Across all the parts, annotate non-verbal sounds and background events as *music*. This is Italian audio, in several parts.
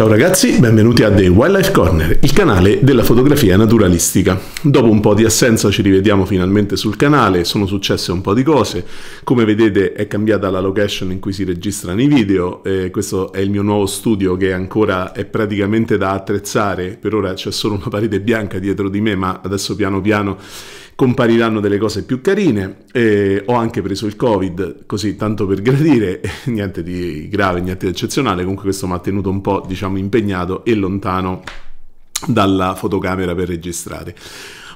Ciao ragazzi, benvenuti a The Wildlife Corner, il canale della fotografia naturalistica. Dopo un po' di assenza ci rivediamo finalmente sul canale, sono successe un po' di cose, come vedete è cambiata la location in cui si registrano i video, eh, questo è il mio nuovo studio che ancora è praticamente da attrezzare, per ora c'è solo una parete bianca dietro di me ma adesso piano piano compariranno delle cose più carine. Eh, ho anche preso il Covid, così tanto per gradire, *laughs* niente di grave, niente di eccezionale. Comunque, questo mi ha tenuto un po', diciamo, impegnato e lontano dalla fotocamera per registrare.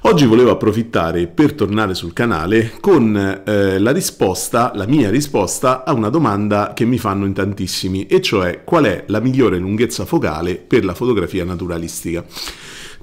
Oggi volevo approfittare per tornare sul canale con eh, la risposta, la mia risposta a una domanda che mi fanno in tantissimi, e cioè qual è la migliore lunghezza focale per la fotografia naturalistica.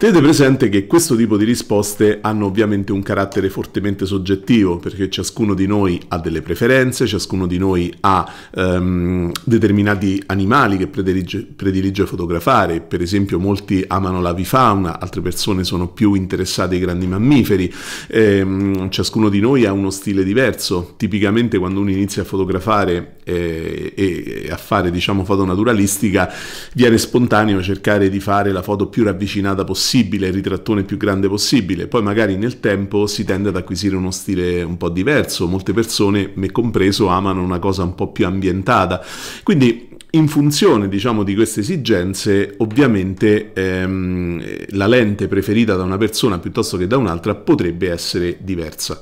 Tenete presente che questo tipo di risposte hanno ovviamente un carattere fortemente soggettivo, perché ciascuno di noi ha delle preferenze, ciascuno di noi ha um, determinati animali che predilige, predilige fotografare, per esempio molti amano l'avifauna, altre persone sono più interessate ai grandi mammiferi, ehm, ciascuno di noi ha uno stile diverso, tipicamente quando uno inizia a fotografare eh, e a fare diciamo foto naturalistica viene spontaneo cercare di fare la foto più ravvicinata possibile possibile, il ritrattone più grande possibile. Poi magari nel tempo si tende ad acquisire uno stile un po' diverso, molte persone, me compreso, amano una cosa un po' più ambientata. Quindi in funzione diciamo, di queste esigenze ovviamente ehm, la lente preferita da una persona piuttosto che da un'altra potrebbe essere diversa.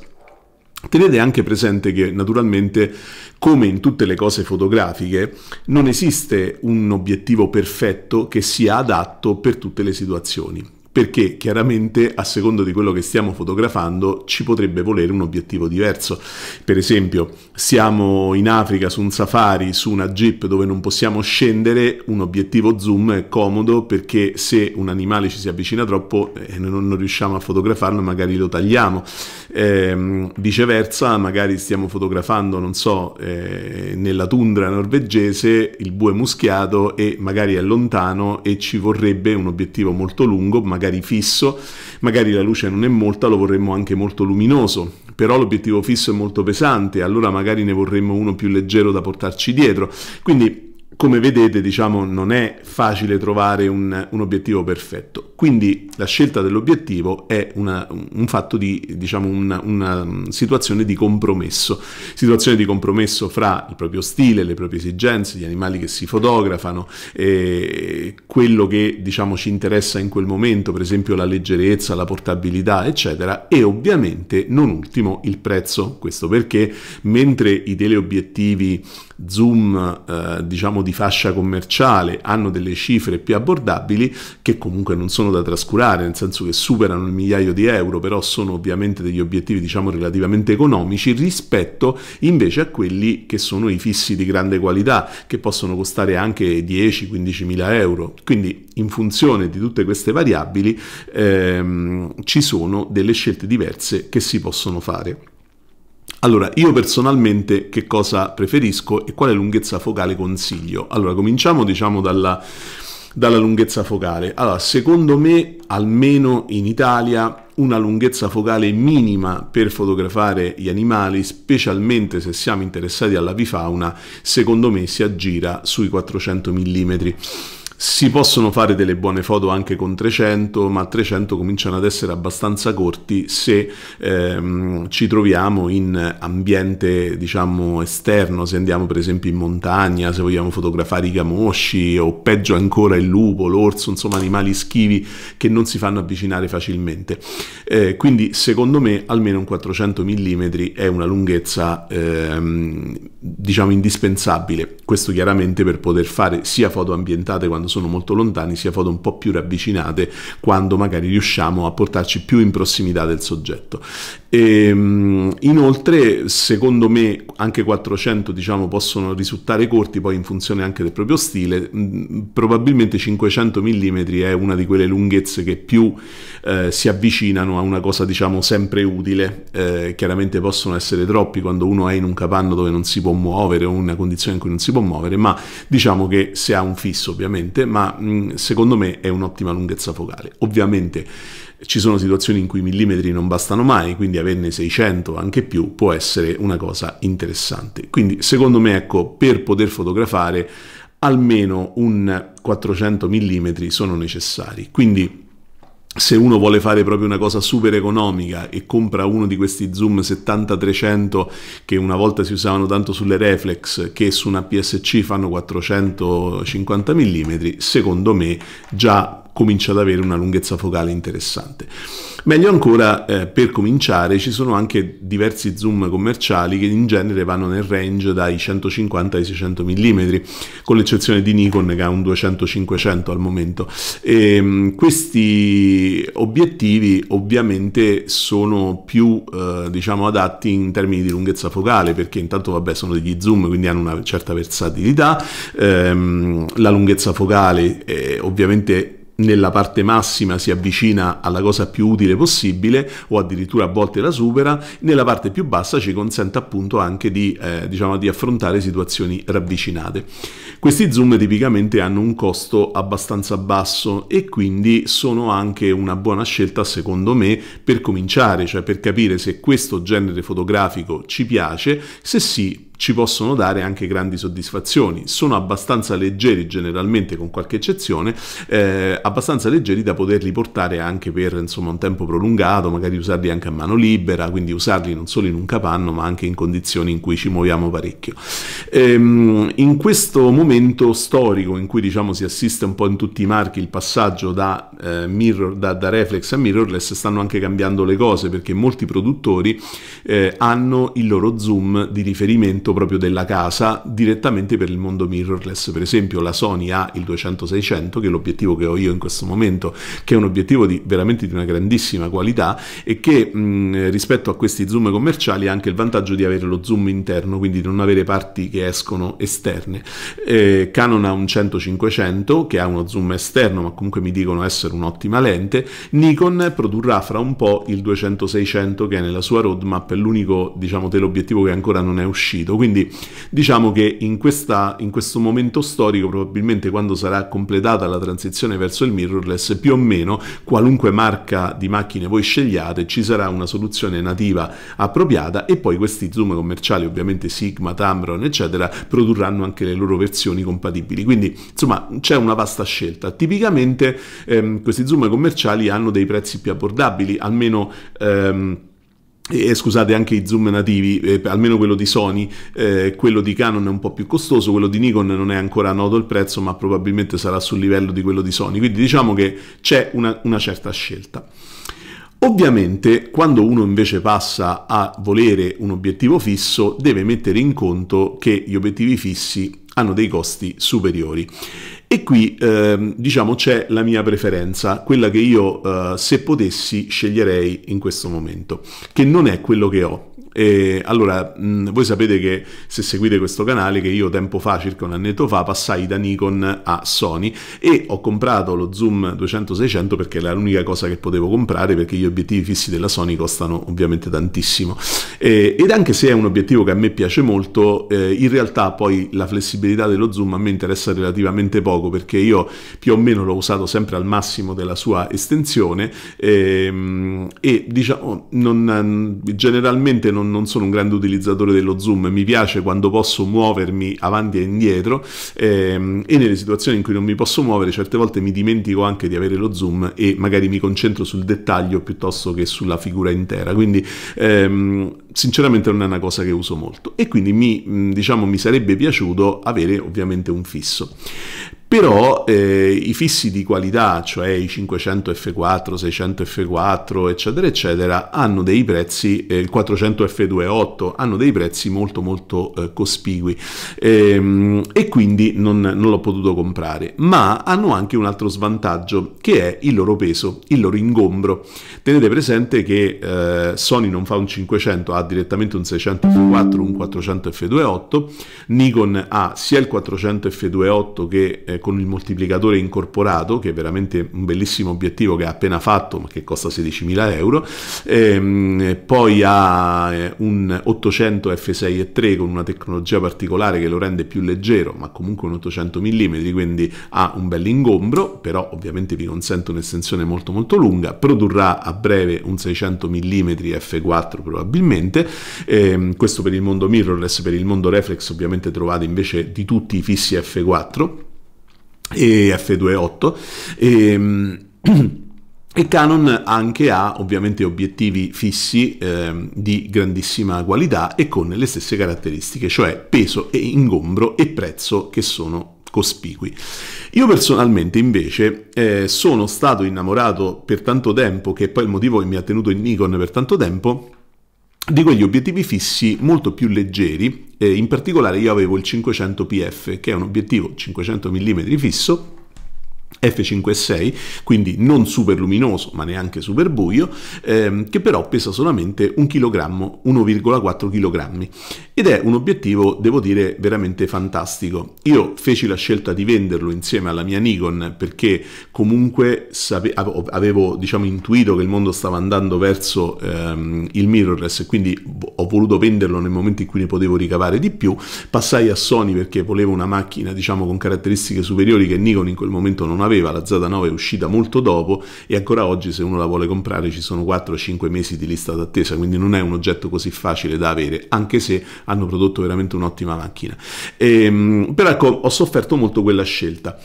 Tenete anche presente che naturalmente, come in tutte le cose fotografiche, non esiste un obiettivo perfetto che sia adatto per tutte le situazioni perché chiaramente a secondo di quello che stiamo fotografando ci potrebbe volere un obiettivo diverso. Per esempio, siamo in Africa su un safari, su una jeep dove non possiamo scendere, un obiettivo zoom è comodo perché se un animale ci si avvicina troppo e eh, non, riusciamo a fotografarlo magari lo tagliamo. Eh, viceversa, magari stiamo fotografando, non so, eh, nella tundra norvegese il bue muschiato e magari è lontano e ci vorrebbe un obiettivo molto lungo, magari fisso, magari la luce non è molta, lo vorremmo anche molto luminoso, però l'obiettivo fisso è molto pesante, allora magari ne vorremmo uno più leggero da portarci dietro. Quindi come vedete, diciamo, non è facile trovare un, un obiettivo perfetto. Quindi la scelta dell'obiettivo è una, un fatto di, diciamo, una, una, mm, situazione di compromesso. Situazione di compromesso fra il proprio stile, le proprie esigenze, gli animali che si fotografano, eh, quello che, diciamo, ci interessa in quel momento, per esempio la leggerezza, la portabilità, eccetera, e ovviamente, non ultimo, il prezzo. Questo perché, mentre i teleobiettivi Zoom eh, diciamo di fascia commerciale hanno delle cifre più abbordabili che comunque non sono da trascurare, nel senso che superano il migliaio di euro, però sono ovviamente degli obiettivi diciamo relativamente economici rispetto invece a quelli che sono i fissi di grande qualità che possono costare anche 10-15 mila euro. Quindi in funzione di tutte queste variabili ehm, ci sono delle scelte diverse che si possono fare. Allora, io personalmente che cosa preferisco e quale lunghezza focale consiglio? Allora, cominciamo diciamo dalla, dalla lunghezza focale. Allora, secondo me, almeno in Italia, una lunghezza focale minima per fotografare gli animali, specialmente se siamo interessati all'avifauna, secondo me si aggira sui 400 mm. Si possono fare delle buone foto anche con 300, ma 300 cominciano ad essere abbastanza corti se ehm, ci troviamo in ambiente diciamo esterno, se andiamo per esempio in montagna, se vogliamo fotografare i camosci o peggio ancora il lupo, l'orso, insomma animali schivi che non si fanno avvicinare facilmente. Eh, quindi secondo me almeno un 400 mm è una lunghezza ehm, diciamo indispensabile questo chiaramente per poter fare sia foto ambientate quando sono molto lontani sia foto un po' più ravvicinate quando magari riusciamo a portarci più in prossimità del soggetto e, ehm, inoltre secondo me anche 400 diciamo possono risultare corti poi in funzione anche del proprio stile mm, probabilmente 500 mm è una di quelle lunghezze che più eh, si avvicinano a una cosa diciamo sempre utile eh, chiaramente possono essere troppi quando uno è in un capanno dove non si può può muovere o una condizione in cui non si può muovere, ma diciamo che se ha un fisso ovviamente, ma mh, secondo me è un'ottima lunghezza focale. Ovviamente ci sono situazioni in cui i millimetri non bastano mai, quindi averne 600 anche più può essere una cosa interessante. Quindi secondo me ecco, per poter fotografare almeno un 400 mm sono necessari. Quindi se uno vuole fare proprio una cosa super economica e compra uno di questi zoom 7300 che una volta si usavano tanto sulle reflex che su una PSC fanno 450 mm, secondo me già comincia ad avere una lunghezza focale interessante. Meglio ancora, eh, per cominciare, ci sono anche diversi zoom commerciali che in genere vanno nel range dai 150 ai 600 mm, con l'eccezione di Nikon che ha un 200-500 al momento. E, ehm, questi obiettivi ovviamente sono più eh, diciamo, adatti in termini di lunghezza focale, perché intanto vabbè, sono degli zoom, quindi hanno una certa versatilità, ehm, la lunghezza focale è, ovviamente nella parte massima si avvicina alla cosa più utile possibile o addirittura a volte la supera, nella parte più bassa ci consente appunto anche di, eh, diciamo, di affrontare situazioni ravvicinate. Questi zoom tipicamente hanno un costo abbastanza basso e quindi sono anche una buona scelta secondo me per cominciare, cioè per capire se questo genere fotografico ci piace, se sì ci possono dare anche grandi soddisfazioni. Sono abbastanza leggeri generalmente, con qualche eccezione, eh, abbastanza leggeri da poterli portare anche per insomma, un tempo prolungato, magari usarli anche a mano libera, quindi usarli non solo in un capanno ma anche in condizioni in cui ci muoviamo parecchio. Ehm, in questo momento storico in cui diciamo, si assiste un po' in tutti i marchi il passaggio da, eh, mirror, da, da reflex a mirrorless, stanno anche cambiando le cose perché molti produttori eh, hanno il loro zoom di riferimento progetto proprio della casa direttamente per il mondo mirrorless. Per esempio la Sony ha il 200-600, che è l'obiettivo che ho io in questo momento, che è un obiettivo di, veramente di una grandissima qualità e che mh, mm, rispetto a questi zoom commerciali ha anche il vantaggio di avere lo zoom interno, quindi di non avere parti che escono esterne. Eh, Canon ha un 100-500 che ha uno zoom esterno, ma comunque mi dicono essere un'ottima lente. Nikon produrrà fra un po' il 200-600 che è nella sua roadmap, è l'unico diciamo teleobiettivo che ancora non è uscito quindi diciamo che in, questa, in questo momento storico, probabilmente quando sarà completata la transizione verso il mirrorless, più o meno qualunque marca di macchine voi scegliate ci sarà una soluzione nativa appropriata e poi questi zoom commerciali, ovviamente Sigma, Tamron, eccetera, produrranno anche le loro versioni compatibili. Quindi insomma c'è una vasta scelta. Tipicamente ehm, questi zoom commerciali hanno dei prezzi più abbordabili, almeno... Ehm, e scusate anche i zoom nativi, eh, almeno quello di Sony, eh, quello di Canon è un po' più costoso, quello di Nikon non è ancora noto il prezzo, ma probabilmente sarà sul livello di quello di Sony, quindi diciamo che c'è una, una certa scelta. Ovviamente quando uno invece passa a volere un obiettivo fisso deve mettere in conto che gli obiettivi fissi hanno dei costi superiori e qui ehm, diciamo c'è la mia preferenza, quella che io eh, se potessi sceglierei in questo momento, che non è quello che ho. E allora, mh, mm, voi sapete che se seguite questo canale, che io tempo fa, circa un annetto fa, passai da Nikon a Sony e ho comprato lo zoom 200-600 perché era l'unica cosa che potevo comprare perché gli obiettivi fissi della Sony costano ovviamente tantissimo. E, ed anche se è un obiettivo che a me piace molto, eh, in realtà poi la flessibilità dello zoom a me interessa relativamente poco perché io più o meno l'ho usato sempre al massimo della sua estensione ehm, e diciamo non, mm, generalmente non non, sono un grande utilizzatore dello zoom, mi piace quando posso muovermi avanti e indietro ehm, e nelle situazioni in cui non mi posso muovere certe volte mi dimentico anche di avere lo zoom e magari mi concentro sul dettaglio piuttosto che sulla figura intera, quindi ehm, sinceramente non è una cosa che uso molto e quindi mi, diciamo, mi sarebbe piaciuto avere ovviamente un fisso però eh, i fissi di qualità, cioè i 500 F4, 600 F4, eccetera, eccetera, hanno dei prezzi, eh, il 400 F28 hanno dei prezzi molto molto eh, cospicui e, ehm, e quindi non, non l'ho potuto comprare, ma hanno anche un altro svantaggio che è il loro peso, il loro ingombro. Tenete presente che eh, Sony non fa un 500, ha direttamente un 600 F4, un 400 F28, Nikon ha sia il 400 F28 che eh, con il moltiplicatore incorporato, che è veramente un bellissimo obiettivo che ha appena fatto, ma che costa 16.000 euro. E, ehm, poi ha eh, un 800 f6.3 con una tecnologia particolare che lo rende più leggero, ma comunque un 800 mm, quindi ha un bel ingombro, però ovviamente vi consente un'estensione molto molto lunga. Produrrà a breve un 600 mm f4 probabilmente. E, ehm, questo per il mondo mirrorless, per il mondo reflex ovviamente trovate invece di tutti i fissi f4 e F28 e, ehm, e Canon anche ha ovviamente obiettivi fissi eh, di grandissima qualità e con le stesse caratteristiche, cioè peso e ingombro e prezzo che sono cospicui. Io personalmente invece eh, sono stato innamorato per tanto tempo, che è poi il motivo che mi ha tenuto in Nikon per tanto tempo, di quegli obiettivi fissi molto più leggeri, eh, in particolare io avevo il 500 PF che è un obiettivo 500 mm fisso F5.6, quindi non super luminoso ma neanche super buio, ehm, che però pesa solamente 1 kg, 1,4 kg ed è un obiettivo, devo dire, veramente fantastico. Io feci la scelta di venderlo insieme alla mia Nikon perché comunque avevo diciamo, intuito che il mondo stava andando verso ehm, il mirrorless e quindi ho voluto venderlo nel momento in cui ne potevo ricavare di più. Passai a Sony perché volevo una macchina diciamo, con caratteristiche superiori che Nikon in quel momento non aveva aveva, la Z9 è uscita molto dopo e ancora oggi se uno la vuole comprare ci sono 4-5 mesi di lista d'attesa, quindi non è un oggetto così facile da avere, anche se hanno prodotto veramente un'ottima macchina. Ehm, però ecco, ho sofferto molto quella scelta.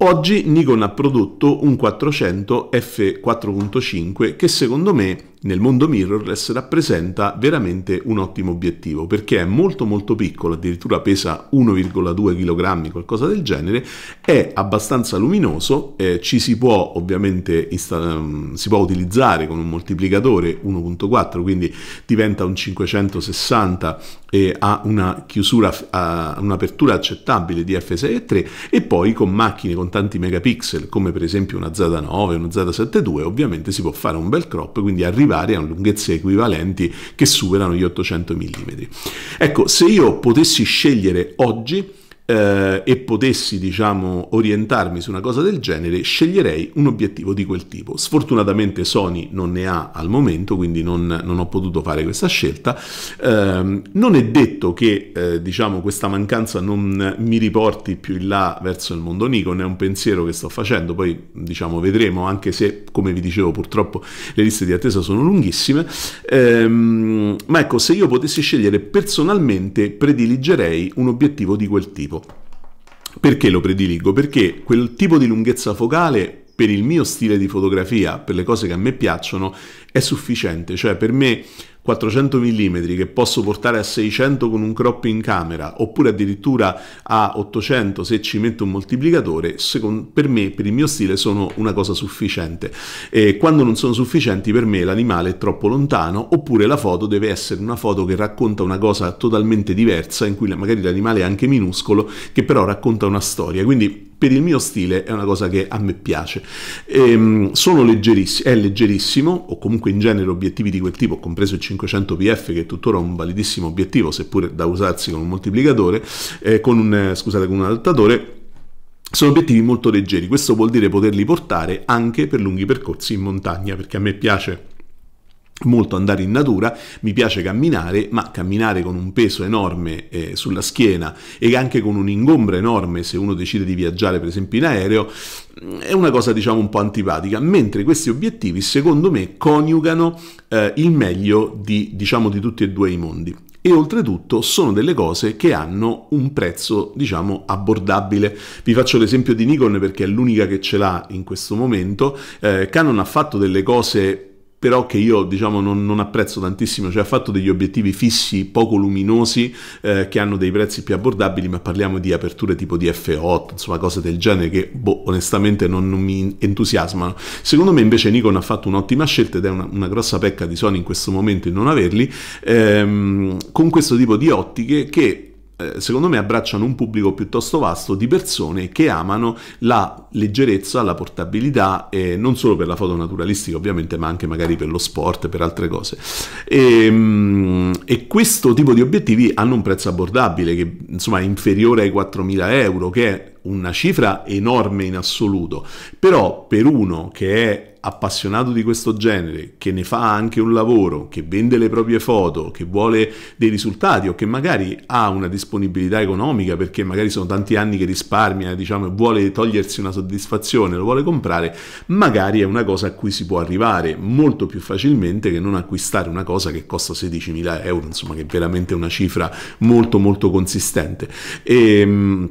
Oggi Nikon ha prodotto un 400 f4.5 che secondo me nel mondo mirrorless rappresenta veramente un ottimo obiettivo perché è molto molto piccolo, addirittura pesa 1,2 kg, qualcosa del genere, è abbastanza luminoso, eh, ci si può ovviamente ehm, si può utilizzare con un moltiplicatore 1.4, quindi diventa un 560 e ha una chiusura, un'apertura accettabile di f6.3 e poi con macchine con tanti megapixel come per esempio una Z9, una Z72 ovviamente si può fare un bel crop, quindi arriva vari hanno lunghezze equivalenti che superano gli 800 mm. Ecco, se io potessi scegliere oggi eh, e potessi, diciamo, orientarmi su una cosa del genere, sceglierei un obiettivo di quel tipo. Sfortunatamente Sony non ne ha al momento, quindi non, non ho potuto fare questa scelta. Eh, non è detto che, eh, diciamo, questa mancanza non mi riporti più in là verso il mondo Nikon, è un pensiero che sto facendo, poi, diciamo, vedremo, anche se, come vi dicevo, purtroppo le liste di attesa sono lunghissime. Ehm, ma ecco, se io potessi scegliere personalmente, prediligerei un obiettivo di quel tipo prediligo. Perché lo prediligo? Perché quel tipo di lunghezza focale per il mio stile di fotografia, per le cose che a me piacciono, è sufficiente, cioè per me 400 mm che posso portare a 600 con un crop in camera oppure addirittura a 800 se ci metto un moltiplicatore, secondo, per me, per il mio stile, sono una cosa sufficiente. E quando non sono sufficienti per me l'animale è troppo lontano oppure la foto deve essere una foto che racconta una cosa totalmente diversa in cui magari l'animale è anche minuscolo che però racconta una storia. Quindi per il mio stile è una cosa che a me piace. Ehm, leggeriss è leggerissimo, o comunque in genere obiettivi di quel tipo, compreso il 500 PF, che è tuttora un validissimo obiettivo, seppure da usarsi con un moltiplicatore, eh, con, un, scusate, con un adattatore, sono obiettivi molto leggeri. Questo vuol dire poterli portare anche per lunghi percorsi in montagna, perché a me piace molto andare in natura, mi piace camminare, ma camminare con un peso enorme eh, sulla schiena e anche con un ingombro enorme se uno decide di viaggiare per esempio in aereo, mm, è una cosa diciamo un po' antipatica, mentre questi obiettivi secondo me coniugano eh, il meglio di, diciamo, di tutti e due i mondi e oltretutto sono delle cose che hanno un prezzo diciamo abbordabile vi faccio l'esempio di Nikon perché è l'unica che ce l'ha in questo momento eh, Canon ha fatto delle cose però che io diciamo non, non, apprezzo tantissimo, cioè ha fatto degli obiettivi fissi poco luminosi eh, che hanno dei prezzi più abbordabili, ma parliamo di aperture tipo di F8, insomma cose del genere che boh, onestamente non, non mi entusiasmano. Secondo me invece Nikon ha fatto un'ottima scelta ed è una, una, grossa pecca di Sony in questo momento in non averli, ehm, con questo tipo di ottiche che eh, secondo me abbracciano un pubblico piuttosto vasto di persone che amano la leggerezza, la portabilità, eh, non solo per la foto naturalistica ovviamente, ma anche magari per lo sport, per altre cose. E, ehm, e questo tipo di obiettivi hanno un prezzo abbordabile che insomma è inferiore ai 4.000 euro, che è una cifra enorme in assoluto, però per uno che è appassionato di questo genere, che ne fa anche un lavoro, che vende le proprie foto, che vuole dei risultati o che magari ha una disponibilità economica perché magari sono tanti anni che risparmia, diciamo, vuole togliersi una soddisfazione, lo vuole comprare, magari è una cosa a cui si può arrivare molto più facilmente che non acquistare una cosa che costa 16.000 euro, insomma, che è veramente una cifra molto molto consistente. E, ehm,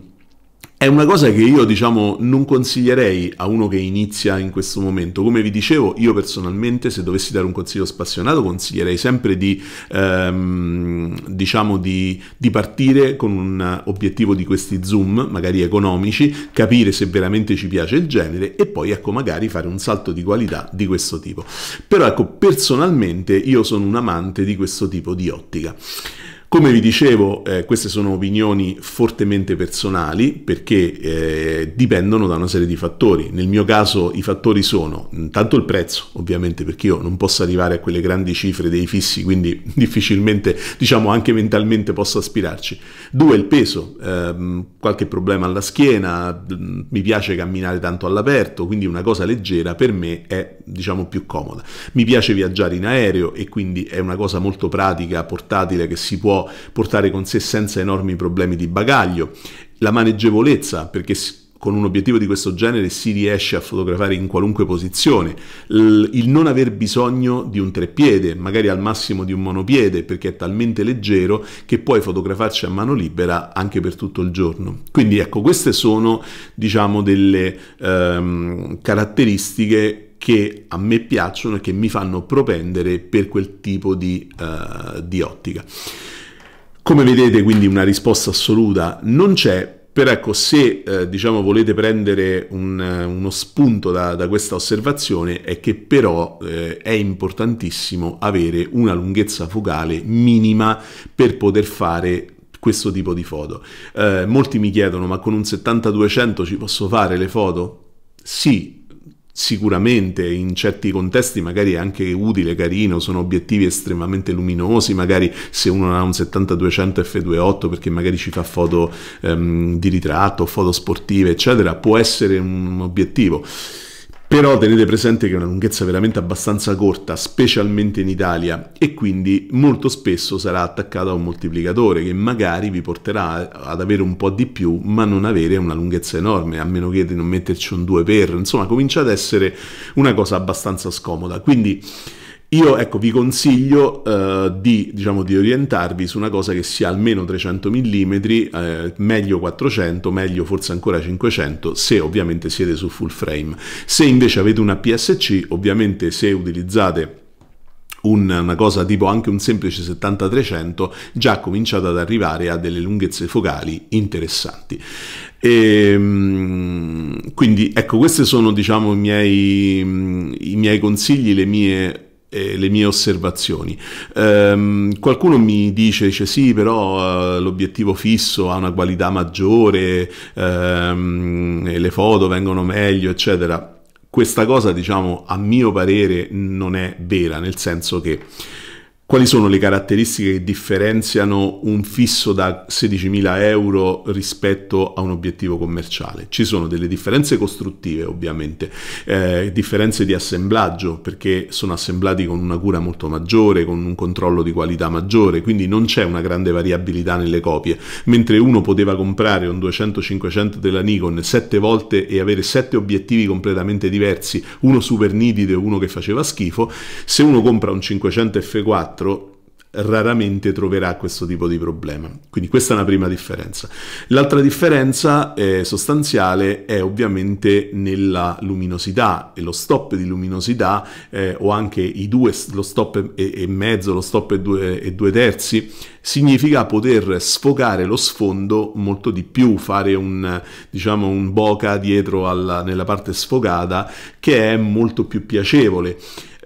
è una cosa che io, diciamo, non consiglierei a uno che inizia in questo momento. Come vi dicevo, io personalmente, se dovessi dare un consiglio spassionato, consiglierei sempre di, ehm, diciamo, di, di, partire con un obiettivo di questi zoom, magari economici, capire se veramente ci piace il genere e poi, ecco, magari fare un salto di qualità di questo tipo. Però, ecco, personalmente io sono un amante di questo tipo di ottica. Come vi dicevo, eh, queste sono opinioni fortemente personali perché eh, dipendono da una serie di fattori. Nel mio caso i fattori sono intanto mm, il prezzo, ovviamente, perché io non posso arrivare a quelle grandi cifre dei fissi, quindi *laughs* difficilmente, diciamo anche mentalmente, posso aspirarci. Due, il peso, ehm, qualche problema alla schiena, mm, mi piace camminare tanto all'aperto, quindi una cosa leggera per me è, diciamo, più comoda. Mi piace viaggiare in aereo e quindi è una cosa molto pratica, portatile, che si può portare con sé senza enormi problemi di bagaglio, la maneggevolezza perché con un obiettivo di questo genere si riesce a fotografare in qualunque posizione, il non aver bisogno di un treppiede, magari al massimo di un monopiede, perché è talmente leggero che puoi fotografarci a mano libera anche per tutto il giorno. Quindi ecco, queste sono diciamo delle ehm, caratteristiche che a me piacciono e che mi fanno propendere per quel tipo di, eh, di ottica. Come vedete quindi una risposta assoluta non c'è, però ecco, se eh, diciamo, volete prendere un, eh, uno spunto da, da, questa osservazione è che però eh, è importantissimo avere una lunghezza focale minima per poter fare questo tipo di foto. Eh, molti mi chiedono, ma con un 70-200 ci posso fare le foto? Sì, sicuramente in certi contesti magari è anche utile, carino, sono obiettivi estremamente luminosi, magari se uno ha un 70-200 f2.8 perché magari ci fa foto ehm, di ritratto, foto sportive, eccetera, può essere un obiettivo. Però tenete presente che è una lunghezza veramente abbastanza corta, specialmente in Italia, e quindi molto spesso sarà attaccata a un moltiplicatore che magari vi porterà ad avere un po' di più, ma non avere una lunghezza enorme, a meno che di non metterci un 2 per, insomma comincia ad essere una cosa abbastanza scomoda. Quindi io ecco, vi consiglio eh, di, diciamo, di, orientarvi su una cosa che sia almeno 300 mm, eh, meglio 400, meglio forse ancora 500, se ovviamente siete su full frame. Se invece avete una PSC, ovviamente se utilizzate una cosa tipo anche un semplice 7300 già cominciato ad arrivare a delle lunghezze focali interessanti e, ehm, quindi ecco questi sono diciamo i miei, i miei consigli le mie eh, le mie osservazioni. Um, qualcuno mi dice, dice sì, però uh, l'obiettivo fisso ha una qualità maggiore, um, le foto vengono meglio, eccetera. Questa cosa, diciamo, a mio parere non è vera, nel senso che quali sono le caratteristiche che differenziano un fisso da 16.000 euro rispetto a un obiettivo commerciale? Ci sono delle differenze costruttive ovviamente, eh, differenze di assemblaggio perché sono assemblati con una cura molto maggiore, con un controllo di qualità maggiore, quindi non c'è una grande variabilità nelle copie, mentre uno poteva comprare un 200-500 della Nikon 7 volte e avere 7 obiettivi completamente diversi, uno super nitido e uno che faceva schifo, se uno compra un 500 F4 4 raramente troverà questo tipo di problema. Quindi questa è una prima differenza. L'altra differenza eh, sostanziale è ovviamente nella luminosità e lo stop di luminosità eh, o anche i due, lo stop e, e mezzo, lo stop e due, e due terzi, significa poter sfogare lo sfondo molto di più, fare un, diciamo, un boca dietro alla, nella parte sfogata che è molto più piacevole.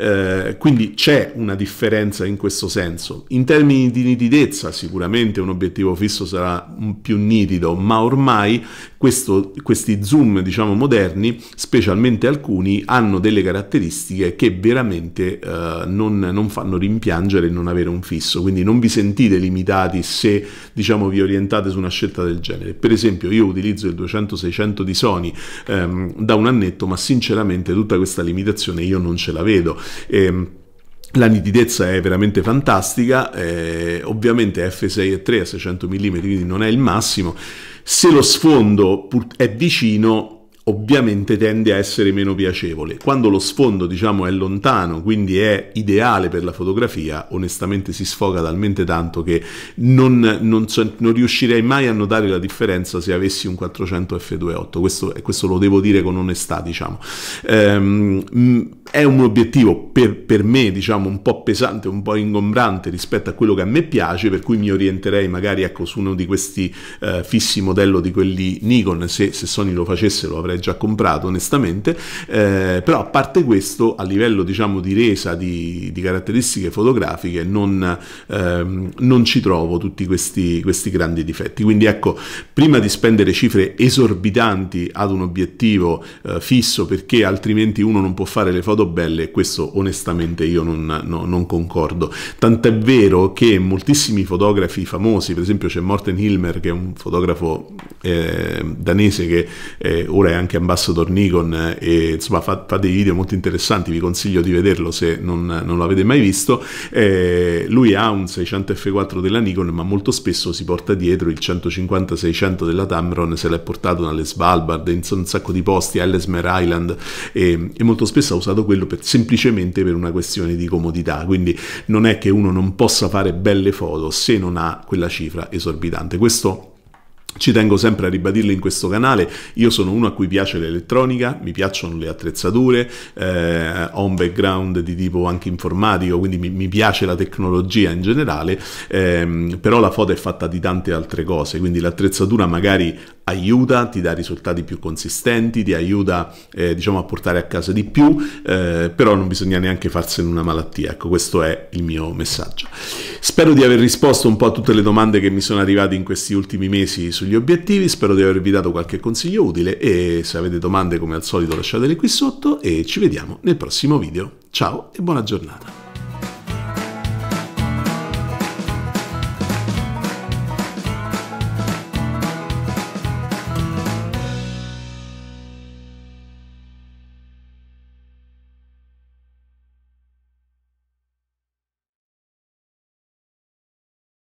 Eh, quindi c'è una differenza in questo senso. In termini di nitidezza, sicuramente un obiettivo fisso sarà più nitido, ma ormai questo, questi zoom, diciamo, moderni, specialmente alcuni, hanno delle caratteristiche che veramente eh, non, non, fanno rimpiangere non avere un fisso, quindi non vi sentite limitati se, diciamo, vi orientate su una scelta del genere. Per esempio, io utilizzo il 200-600 di Sony ehm, da un annetto, ma sinceramente tutta questa limitazione io non ce la vedo. E, ehm, la nitidezza è veramente fantastica, eh, ovviamente f6.3 a 600 mm, quindi non è il massimo. Se lo sfondo è vicino, ovviamente tende a essere meno piacevole. Quando lo sfondo diciamo è lontano, quindi è ideale per la fotografia, onestamente si sfoga talmente tanto che non, non, so, non riuscirei mai a notare la differenza se avessi un 400 f2.8, questo, questo lo devo dire con onestà diciamo. Ehm, mm, è un obiettivo per, per me diciamo un po' pesante, un po' ingombrante rispetto a quello che a me piace, per cui mi orienterei magari ecco, su uno di questi eh, fissi modello di quelli Nikon, se, se Sony lo facesse lo avrei l'avrei già comprato onestamente, eh, però a parte questo a livello diciamo di resa di, di caratteristiche fotografiche non, ehm, non, ci trovo tutti questi, questi grandi difetti. Quindi ecco, prima di spendere cifre esorbitanti ad un obiettivo eh, fisso perché altrimenti uno non può fare le foto belle, questo onestamente io non, no, non concordo. Tant'è vero che moltissimi fotografi famosi, per esempio c'è Morten Hilmer che è un fotografo eh, danese che eh, ora è anche Ambassador Nikon e insomma fa, fa, dei video molto interessanti, vi consiglio di vederlo se non, non l'avete mai visto. Eh, lui ha un 600 F4 della Nikon ma molto spesso si porta dietro il 150-600 della Tamron, se l'è portato alle Svalbard, in un sacco di posti, all'Esmer Island e, e, molto spesso ha usato quello per, semplicemente per una questione di comodità, quindi non è che uno non possa fare belle foto se non ha quella cifra esorbitante. Questo ci tengo sempre a ribadirlo in questo canale, io sono uno a cui piace l'elettronica, mi piacciono le attrezzature, eh, ho un background di tipo anche informatico, quindi mi, mi piace la tecnologia in generale, ehm, però la foto è fatta di tante altre cose, quindi l'attrezzatura magari aiuta, ti dà risultati più consistenti, ti aiuta eh, diciamo a portare a casa di più, eh, però non bisogna neanche farsene una malattia, ecco questo è il mio messaggio. Spero di aver risposto un po' a tutte le domande che mi sono arrivate in questi ultimi mesi sugli obiettivi, spero di avervi dato qualche consiglio utile e se avete domande come al solito lasciatele qui sotto e ci vediamo nel prossimo video. Ciao e buona giornata!